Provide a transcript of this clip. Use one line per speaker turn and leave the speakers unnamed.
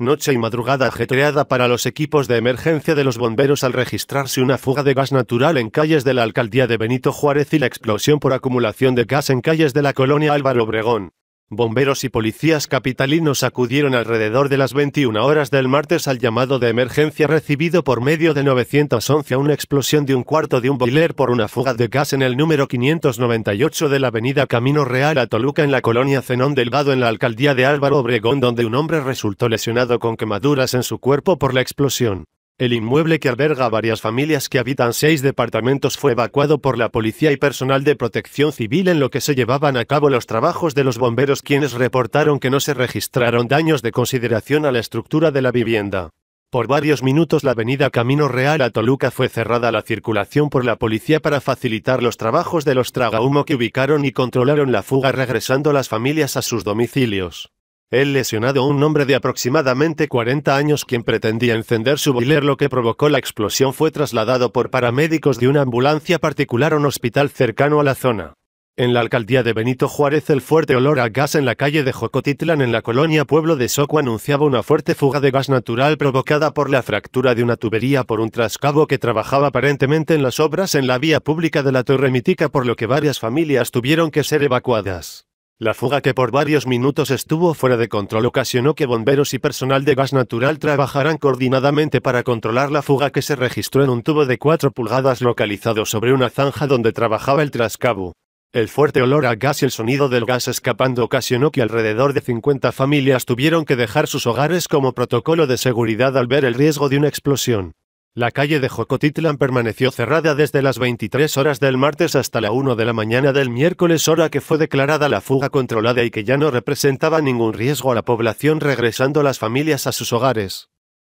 Noche y madrugada ajetreada para los equipos de emergencia de los bomberos al registrarse una fuga de gas natural en calles de la alcaldía de Benito Juárez y la explosión por acumulación de gas en calles de la colonia Álvaro Obregón. Bomberos y policías capitalinos acudieron alrededor de las 21 horas del martes al llamado de emergencia recibido por medio de 911 a una explosión de un cuarto de un boiler por una fuga de gas en el número 598 de la avenida Camino Real a Toluca en la colonia Zenón Delgado en la alcaldía de Álvaro Obregón donde un hombre resultó lesionado con quemaduras en su cuerpo por la explosión. El inmueble que alberga varias familias que habitan seis departamentos fue evacuado por la policía y personal de protección civil en lo que se llevaban a cabo los trabajos de los bomberos quienes reportaron que no se registraron daños de consideración a la estructura de la vivienda. Por varios minutos la avenida Camino Real a Toluca fue cerrada a la circulación por la policía para facilitar los trabajos de los tragahumo que ubicaron y controlaron la fuga regresando las familias a sus domicilios. El lesionado un hombre de aproximadamente 40 años quien pretendía encender su boiler lo que provocó la explosión fue trasladado por paramédicos de una ambulancia particular a un hospital cercano a la zona. En la alcaldía de Benito Juárez el fuerte olor a gas en la calle de Jocotitlán en la colonia Pueblo de Soco anunciaba una fuerte fuga de gas natural provocada por la fractura de una tubería por un trascabo que trabajaba aparentemente en las obras en la vía pública de la Torre Mitica por lo que varias familias tuvieron que ser evacuadas. La fuga que por varios minutos estuvo fuera de control ocasionó que bomberos y personal de gas natural trabajaran coordinadamente para controlar la fuga que se registró en un tubo de 4 pulgadas localizado sobre una zanja donde trabajaba el trascabo. El fuerte olor a gas y el sonido del gas escapando ocasionó que alrededor de 50 familias tuvieron que dejar sus hogares como protocolo de seguridad al ver el riesgo de una explosión. La calle de Jocotitlán permaneció cerrada desde las 23 horas del martes hasta la 1 de la mañana del miércoles hora que fue declarada la fuga controlada y que ya no representaba ningún riesgo a la población regresando las familias a sus hogares.